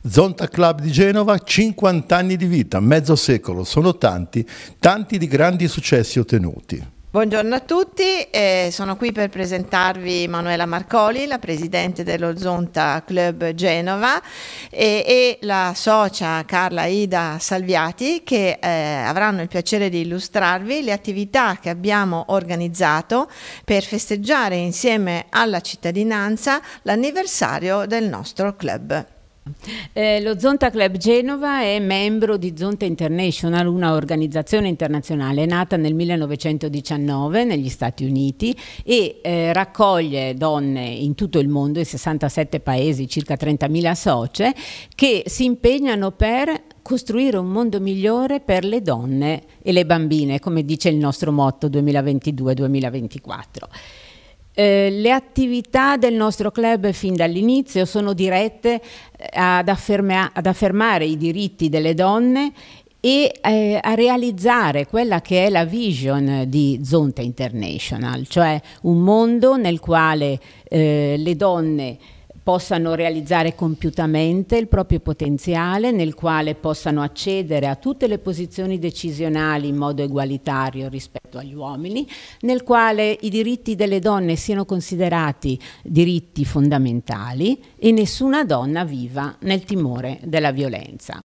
Zonta Club di Genova, 50 anni di vita, mezzo secolo, sono tanti, tanti di grandi successi ottenuti. Buongiorno a tutti, eh, sono qui per presentarvi Manuela Marcoli, la presidente dello Zonta Club Genova e, e la socia Carla Ida Salviati che eh, avranno il piacere di illustrarvi le attività che abbiamo organizzato per festeggiare insieme alla cittadinanza l'anniversario del nostro club. Eh, lo Zonta Club Genova è membro di Zonta International, una organizzazione internazionale nata nel 1919 negli Stati Uniti e eh, raccoglie donne in tutto il mondo, in 67 paesi, circa 30.000 socie, che si impegnano per costruire un mondo migliore per le donne e le bambine, come dice il nostro motto 2022-2024. Eh, le attività del nostro club fin dall'inizio sono dirette eh, ad, afferma ad affermare i diritti delle donne e eh, a realizzare quella che è la vision di Zonta International, cioè un mondo nel quale eh, le donne possano realizzare compiutamente il proprio potenziale, nel quale possano accedere a tutte le posizioni decisionali in modo egualitario rispetto agli uomini, nel quale i diritti delle donne siano considerati diritti fondamentali e nessuna donna viva nel timore della violenza.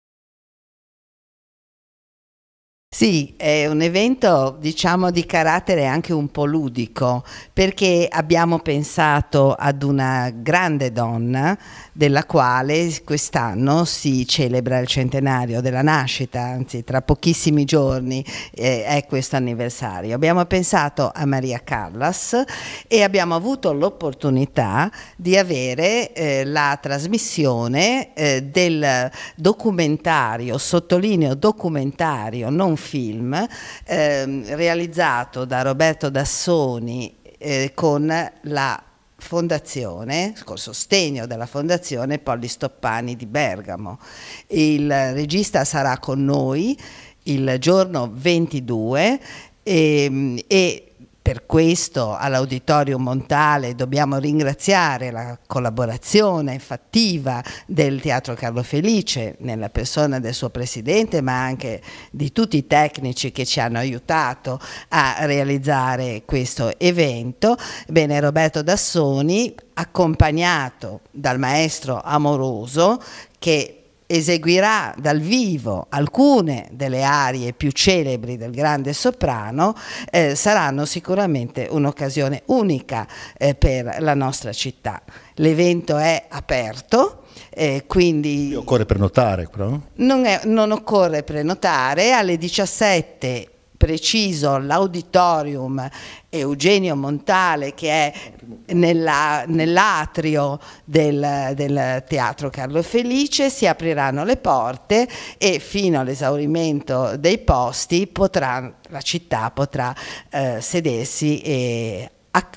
Sì, è un evento diciamo di carattere anche un po' ludico perché abbiamo pensato ad una grande donna della quale quest'anno si celebra il centenario della nascita, anzi tra pochissimi giorni eh, è questo anniversario. Abbiamo pensato a Maria Callas e abbiamo avuto l'opportunità di avere eh, la trasmissione eh, del documentario, sottolineo documentario, non film ehm, realizzato da Roberto Dassoni eh, con la fondazione, col sostegno della fondazione Polli Stoppani di Bergamo. Il regista sarà con noi il giorno 22 ehm, e, e per questo all'Auditorium Montale dobbiamo ringraziare la collaborazione fattiva del Teatro Carlo Felice nella persona del suo presidente ma anche di tutti i tecnici che ci hanno aiutato a realizzare questo evento. Bene, Roberto Dassoni accompagnato dal maestro Amoroso che eseguirà dal vivo alcune delle arie più celebri del grande soprano eh, saranno sicuramente un'occasione unica eh, per la nostra città. L'evento è aperto. Eh, quindi occorre prenotare però? Non, è, non, occorre prenotare, alle 17 preciso l'auditorium Eugenio Montale che è nell'atrio del, del, Teatro Carlo Felice, si apriranno le porte e fino all'esaurimento dei posti potrà, la città potrà eh, sedersi e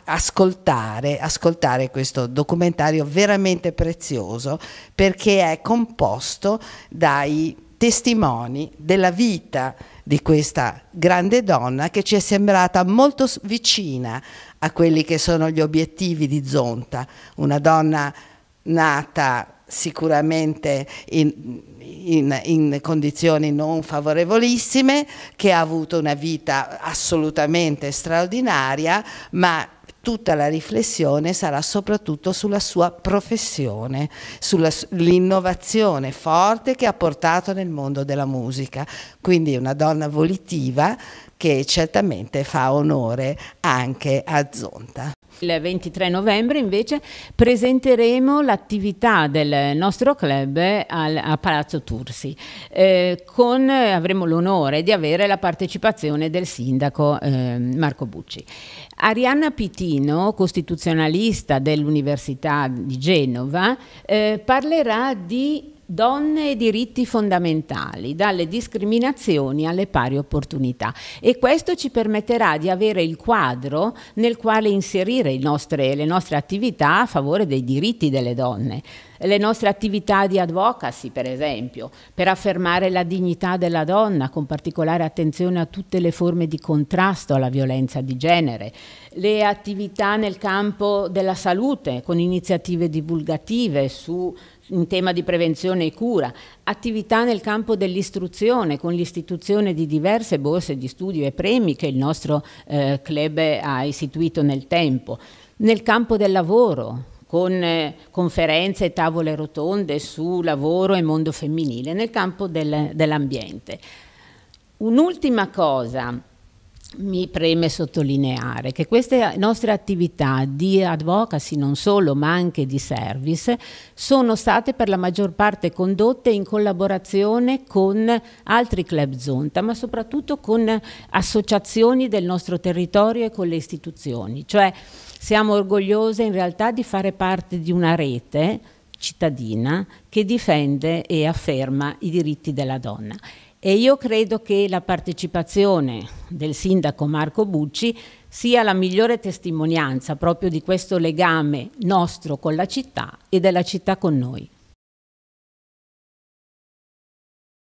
ascoltare, ascoltare questo documentario veramente prezioso perché è composto dai testimoni della vita di questa grande donna che ci è sembrata molto vicina a quelli che sono gli obiettivi di Zonta, una donna nata sicuramente in, in, in, condizioni non favorevolissime, che ha avuto una vita assolutamente straordinaria, ma tutta la riflessione sarà soprattutto sulla sua professione, sull'innovazione forte che ha portato nel mondo della musica. Quindi una donna volitiva che certamente fa onore anche a Zonta. Il 23 novembre invece presenteremo l'attività del nostro club al, a Palazzo Tursi. Eh, con, avremo l'onore di avere la partecipazione del sindaco eh, Marco Bucci. Arianna Pitino, costituzionalista dell'Università di Genova, eh, parlerà di Donne e diritti fondamentali, dalle discriminazioni alle pari opportunità. E questo ci permetterà di avere il quadro nel quale inserire nostre, le nostre attività a favore dei diritti delle donne le nostre attività di advocacy, per esempio, per affermare la dignità della donna, con particolare attenzione a tutte le forme di contrasto alla violenza di genere, le attività nel campo della salute, con iniziative divulgative su in tema di prevenzione e cura, attività nel campo dell'istruzione con l'istituzione di diverse borse di studio e premi che il nostro eh, club ha istituito nel tempo, nel campo del lavoro con eh, conferenze e tavole rotonde su lavoro e mondo femminile, nel campo del, dell'ambiente. Un'ultima cosa mi preme sottolineare che queste nostre attività di advocacy non solo ma anche di service sono state per la maggior parte condotte in collaborazione con altri club zonta ma soprattutto con associazioni del nostro territorio e con le istituzioni cioè siamo orgogliose in realtà di fare parte di una rete cittadina che difende e afferma i diritti della donna e io credo che la partecipazione del sindaco Marco Bucci sia la migliore testimonianza proprio di questo legame nostro con la città e della città con noi.